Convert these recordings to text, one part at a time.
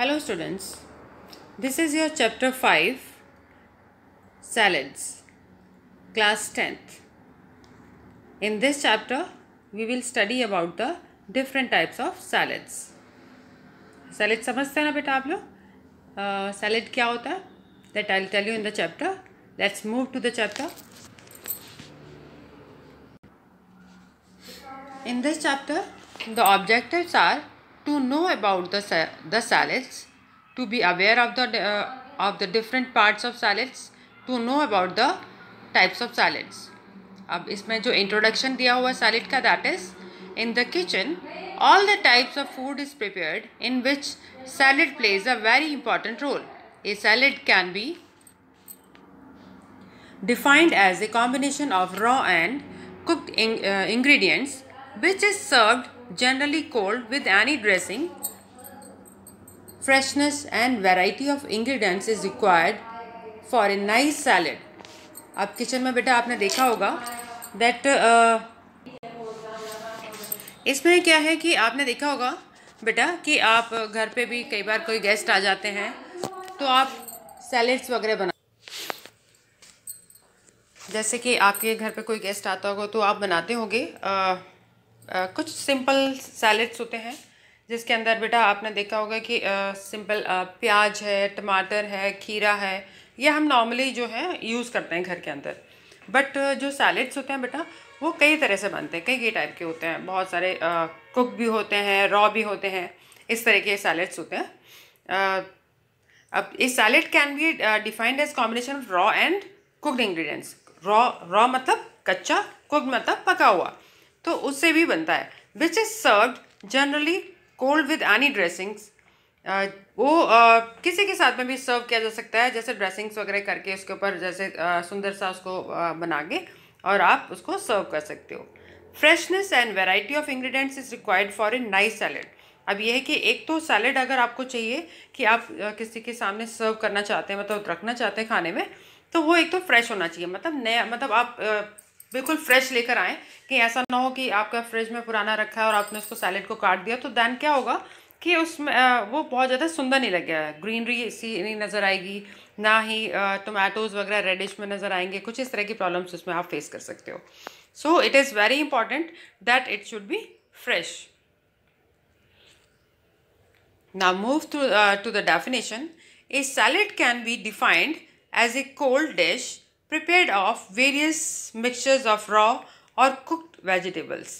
Hello students, this is your chapter 5 Salads, class 10th. In this chapter, we will study about the different types of salads. Salad समझते हैं ना बेटा आप लोग salad क्या होता that I'll tell you in the chapter. Let's move to the chapter. In this chapter, the objectives are to know about the the salads to be aware of the uh, of the different parts of salads to know about the types of salads ab isme jo introduction diya hua salad ka that is in the kitchen all the types of food is prepared in which salad plays a very important role a salad can be defined as a combination of raw and cooked uh, ingredients which is served generally cold with any dressing. Freshness and variety of ingredients is required for a nice salad. आप kitchen में बेटा आपने देखा होगा that uh, इसमें क्या है कि आपने देखा होगा बेटा कि आप घर पे भी कई बार कोई गेस्ट आ जाते हैं तो आप सैलेड्स वगैरह बना जैसे कि आपके घर पे कोई गेस्ट आता होगा तो आप बनाते होंगे uh, कुछ सिंपल सैलड्स होते हैं जिसके अंदर बेटा आपने देखा होगा कि आ, सिंपल आ, प्याज है टमाटर है खीरा है ये हम नॉर्मली जो है यूज़ करते हैं घर के अंदर बट जो सैलड्स होते हैं बेटा वो कई तरह से बनते हैं कई कई टाइप के होते हैं बहुत सारे कुक भी होते हैं रॉ भी होते हैं इस तरह के सैलड्स होते हैं अब इस salad can be defined as combination of raw and cooked ingredients raw raw मतलब कच्चा कुक मतलब पका हुआ तो उससे भी बनता है which is served generally cold with any dressings वो uh, किसी के साथ में भी सर्व किया जा सकता है जैसे ड्रेसिंग्स वगैरह करके उसके ऊपर जैसे uh, सुंदर सा उसको uh, बना के और आप उसको सर्व कर सकते हो freshness and variety of ingredients is required for a nice salad अब यह है कि एक तो सैलड अगर आपको चाहिए कि आप किसी के सामने सर्व करना चाहते हैं मतलब रखना चाहते हैं खाने में तो वो एक तो फ्रेश होना चाहिए मतलब नया मतलब आप बिल्कुल फ्रेश लेकर आएँ कि ऐसा ना हो कि आपका फ्रिज में पुराना रखा है और आपने उसको सैलेड को काट दिया तो दैन क्या होगा कि उसमें वो बहुत ज़्यादा सुंदर नहीं लग है ग्रीनरी सी नहीं नज़र आएगी ना ही टोमेटोज़ वगैरह रेडिश में नज़र आएंगे कुछ इस तरह की प्रॉब्लम्स उसमें आप फेस कर सकते हो so it is very important that it should be fresh ना move to the definition a salad can be defined as a cold dish prepared of various mixtures of raw और cooked vegetables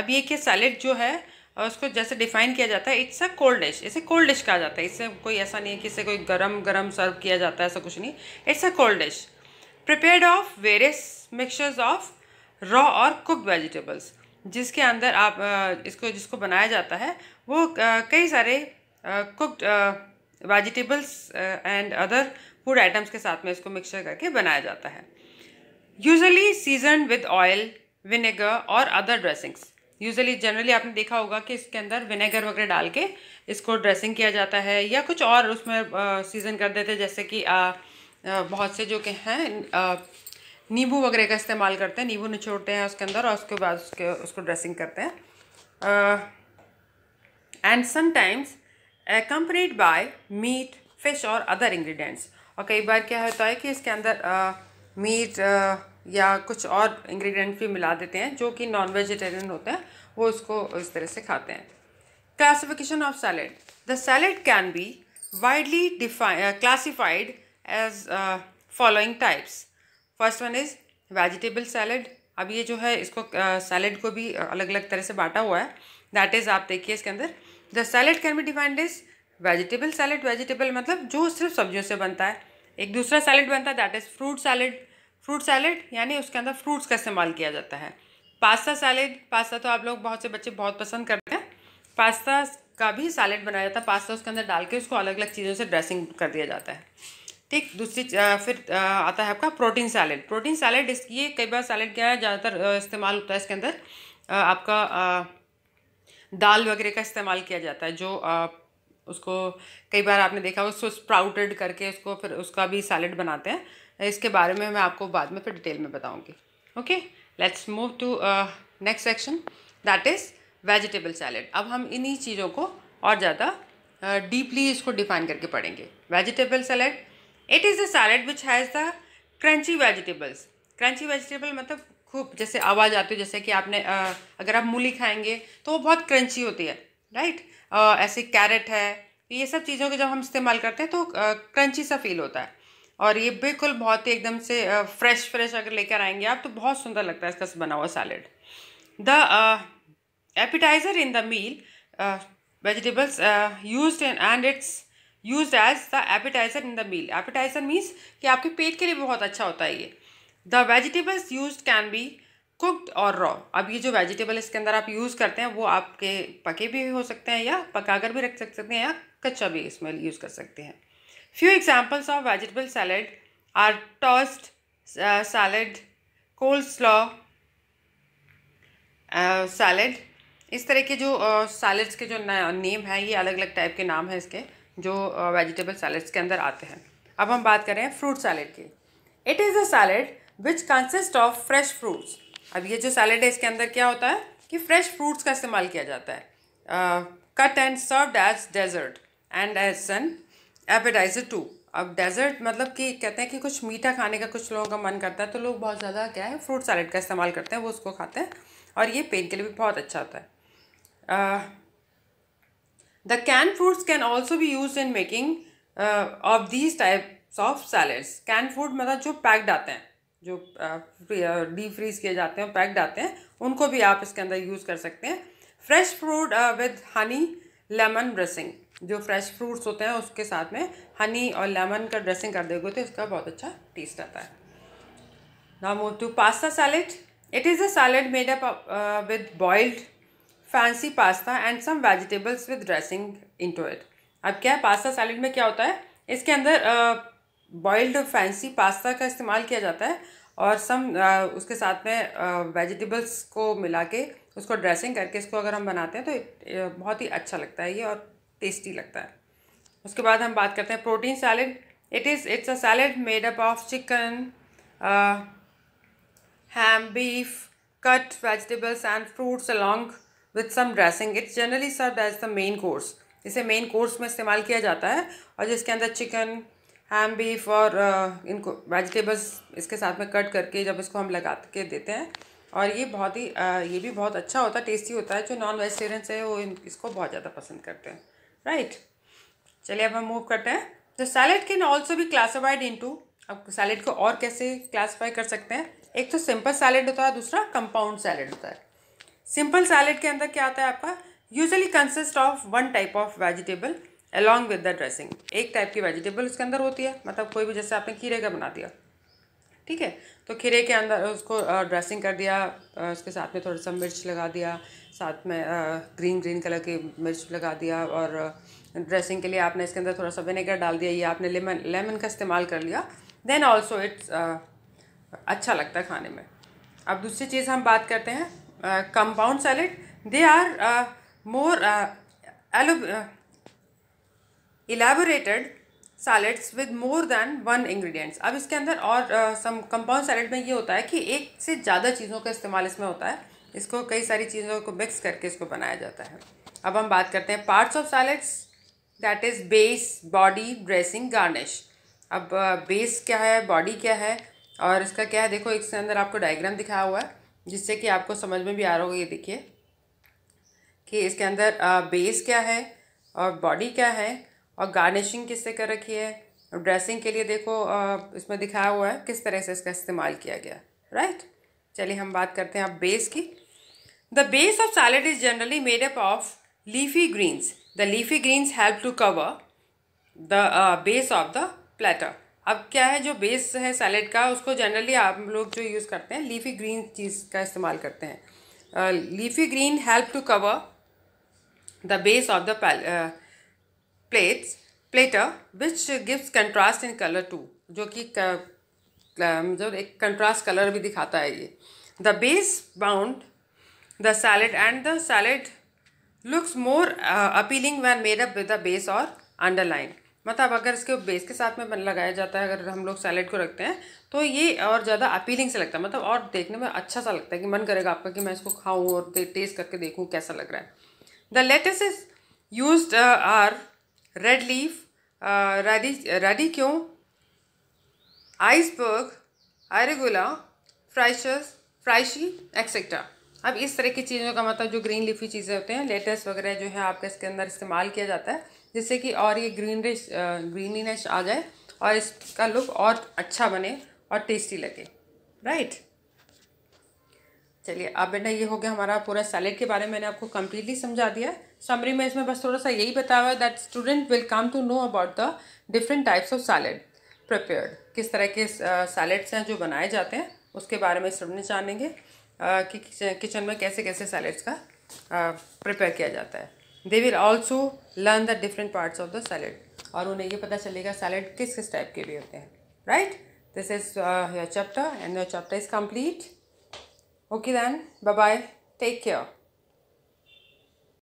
अब ये क्या salad जो है और उसको जैसे डिफाइन किया जाता है इट्स अ कोल्ड डिश इसे कोल्ड डिश कहा जाता है इससे कोई ऐसा नहीं है कि इसे कोई गरम गरम सर्व किया जाता है ऐसा कुछ नहीं it's a cold dish prepared of various mixtures of raw और कुक वेजिटेबल्स जिसके अंदर आप इसको जिसको बनाया जाता है वो कई सारे cooked vegetables and other food items के साथ में इसको मिक्सचर करके बनाया जाता है usually season with oil vinegar और अदर ड्रेसिंग्स यूजली जनरली आपने देखा होगा कि इसके अंदर विनेगर वगैरह डाल के इसको ड्रेसिंग किया जाता है या कुछ और उसमें सीजन कर देते हैं जैसे कि आ, आ, बहुत से जो के हैं नींबू वगैरह का इस्तेमाल करते हैं नींबू निचोड़ते हैं उसके अंदर और उसके बाद उसके उसको ड्रेसिंग करते हैं and sometimes accompanied by meat fish और अदर इंग्रीडियंट्स और कई बार क्या होता है कि इसके अंदर आ, मीट आ, या कुछ और इंग्रेडिएंट भी मिला देते हैं जो कि नॉन वेजिटेरियन होते हैं वो उसको इस तरह से खाते हैं classification of salad the salad can be widely define classified as following types first one is vegetable salad अब ये जो है इसको सैलड uh, को भी अलग अलग तरह से बांटा हुआ है दैट इज़ आप देखिए इसके अंदर the salad can be defined is vegetable salad vegetable मतलब जो सिर्फ सब्जियों से बनता है एक दूसरा सैलेड बनता है that is fruit salad fruit salad यानी उसके अंदर फ्रूट्स का इस्तेमाल किया जाता है पास्ता सैलेड पास्ता तो आप लोग बहुत से बच्चे बहुत पसंद करते हैं पास्ता का भी सैलेड बनाया जाता है पास्ता उसके अंदर डाल के उसको अलग अलग चीज़ों से ड्रेसिंग कर दिया जाता है ठीक दूसरी फिर आता है आपका प्रोटीन सैलेड प्रोटीन सैलेड ये कई बार सैलड क्या है ज़्यादातर इस्तेमाल होता है इसके अंदर आपका दाल वगैरह का इस्तेमाल किया जाता है जो उसको कई बार आपने देखा उसको स्प्राउटेड करके उसको फिर उसका भी सैलड बनाते हैं इसके बारे में मैं आपको बाद में फिर डिटेल में बताऊँगी okay let's move to next section that is vegetable salad अब हम इन्हीं चीज़ों को और ज़्यादा डीपली uh, इसको डिफाइन करके पढ़ेंगे vegetable salad it is a salad which has the crunchy vegetables crunchy vegetable मतलब खूब जैसे आवाज़ आती है जैसे कि आपने uh, अगर आप मूली खाएंगे तो वो बहुत क्रंची होती है राइट ऐसे कैरेट है ये सब चीज़ों के जब हम इस्तेमाल करते हैं तो क्रंची सा फील होता है और ये बिल्कुल बहुत ही एकदम से फ्रेश फ्रेश अगर लेकर आएंगे आप तो बहुत सुंदर लगता है इसका बना हुआ salad the appetizer in the meal vegetables use in and it's use as the appetizer in the meal appetizer means कि आपके पेट के लिए बहुत अच्छा होता है ये the vegetables use can be cooked और रॉ अब ये जो वेजिटेबल इसके अंदर आप यूज़ करते हैं वो आपके पके भी हो सकते हैं या पका कर भी रख सकते हैं या कच्चा भी इसमें यूज़ कर सकते हैं few examples of vegetable salad are tossed salad cold slaw salad इस तरह के जो सैलड्स uh, के जो नेम हैं ये अलग अलग टाइप के नाम हैं इसके जो वेजिटेबल uh, सैलड्स के अंदर आते हैं अब हम बात करें फ्रूट सैलड की it is a salad which consist of fresh fruits अब ये जो सैलेड है इसके अंदर क्या होता है कि फ्रेश फ्रूट्स का इस्तेमाल किया जाता है cut and served as dessert and as an appetizer too अब डेजर्ट मतलब कि कहते हैं कि कुछ मीठा खाने का कुछ लोगों का मन करता है तो लोग बहुत ज़्यादा क्या है फ्रूट सैलेड का इस्तेमाल करते हैं वो उसको खाते हैं और ये पेट के लिए भी बहुत अच्छा होता है the can fruits can also भी use in making of these types of salads can fruit मतलब जो पैक्ड आते हैं जो डी फ्रीज किए जाते हैं पैक्ड आते हैं उनको भी आप इसके अंदर यूज़ कर सकते हैं fresh fruit with honey lemon dressing जो फ्रेश फ्रूट्स होते हैं उसके साथ में हनी और लेमन का ड्रेसिंग कर देगा तो इसका बहुत अच्छा टेस्ट आता है now move to pasta salad it is a salad made up with boiled fancy pasta and some vegetables with dressing into it अब क्या है पास्ता सैलेड में क्या होता है इसके अंदर uh, बॉइल्ड फैंसी पास्ता का इस्तेमाल किया जाता है और सम उसके साथ में वेजिटेबल्स को मिला के उसको ड्रेसिंग करके इसको अगर हम बनाते हैं तो बहुत ही अच्छा लगता है ये और टेस्टी लगता है उसके बाद हम बात करते हैं protein salad it is it's a salad made up of chicken ham beef cut vegetables and fruits along with some dressing it's generally serve as the main course इसे मेन कोर्स में इस्तेमाल किया जाता है और जिसके अंदर चिकन हैम बीफ और uh, इनको वेजिटेबल्स इसके साथ में कट करके जब इसको हम लगा के देते हैं और ये बहुत ही uh, ये भी बहुत अच्छा होता है टेस्टी होता है जो नॉन वेजिटेरियंस है वो इसको बहुत ज़्यादा पसंद करते हैं राइट चलिए अब हम मूव करते हैं द सैलेड कैन ऑल्सो भी क्लासीफाइड इन टू अब सैलेड को और कैसे क्लासीफाई कर सकते हैं एक तो सिंपल सैलेड होता है दूसरा कंपाउंड सैलेड होता है सिंपल सैलेड के अंदर क्या आता है आपका usually consist of one type of vegetable along with the dressing एक टाइप की वेजिटेबल उसके अंदर होती है मतलब कोई भी जैसे आपने खीरे का बना दिया ठीक है तो खीरे के अंदर उसको ड्रेसिंग कर दिया उसके साथ में थोड़ा सा मिर्च लगा दिया साथ में ग्रीन ग्रीन कलर की मिर्च लगा दिया और ड्रेसिंग के लिए आपने इसके अंदर थोड़ा सा विनेगर डाल दिया या आपने लेमन लेमन का इस्तेमाल कर लिया देन ऑल्सो इट्स अच्छा लगता है खाने में अब दूसरी चीज़ हम बात करते हैं compound salad they are more elo elaborated salads with more than one ingredients अब इसके अंदर और सम कंपाउंड सैलड में ये होता है कि एक से ज़्यादा चीज़ों का इस्तेमाल इसमें होता है इसको कई सारी चीज़ों को मिक्स करके इसको बनाया जाता है अब हम बात करते हैं parts of salads that is base body dressing garnish अब बेस क्या है बॉडी क्या है और इसका क्या है देखो इसके अंदर आपको डायग्राम दिखाया हुआ है जिससे कि आपको समझ में भी आ रहा होगा ये देखिए कि इसके अंदर बेस क्या है और बॉडी क्या है और गार्निशिंग किससे कर रखी है और ड्रेसिंग के लिए देखो इसमें दिखाया हुआ है किस तरह से इसका इस्तेमाल किया गया राइट चलिए हम बात करते हैं अब बेस की the base of salad is generally made up of leafy greens the leafy greens help to cover the base of the platter अब क्या है जो बेस है सैलेड का उसको जनरली आप लोग जो यूज़ करते हैं लीफी ग्रीन चीज़ का इस्तेमाल करते हैं leafy green help to cover the base of the plates platter which gives contrast in colour too जो कि जो एक कंट्रास्ट कलर भी दिखाता है ये the base bound the salad and the salad looks more appealing when made up with the base और underline मतलब अगर इसके बेस के साथ में लगाया जाता है अगर हम लोग सैलेड को रखते हैं तो ये और ज़्यादा अपीलिंग से लगता है मतलब और देखने में अच्छा सा लगता है कि मन करेगा आपका कि मैं इसको खाऊं और टेस्ट करके देखूं कैसा लग रहा है the lettuces is use are red leaf क्यों iceberg arugula frisees frisee etcetera अब इस तरह की चीज़ों का मतलब जो ग्रीन लिफी चीज़ें होते हैं लेटेस्ट वगैरह जो है आपका इसके अंदर इस्तेमाल किया जाता है जिससे कि और ये ग्रीन रिश ग्रीनिनेश आ जाए और इसका लुक और अच्छा बने और टेस्टी लगे राइट चलिए अब बेटा ये हो गया हमारा पूरा सैलेड के बारे में मैंने आपको कम्प्लीटली समझा दिया है समरी में इसमें बस थोड़ा सा यही बताया हुआ है that student will come to know about the different types of salad prepared किस तरह के सैलेड्स हैं जो बनाए जाते हैं उसके बारे में स्टूडेंट जानेंगे कि किचन में कैसे कैसे सैलेड्स का प्रिपेयर किया जाता है they will also learn the different parts of the salad और उन्हें ये पता चलेगा सैलेड किस किस टाइप के भी होते हैं right this is your chapter and your chapter is complete Okay then, bye bye. Take care.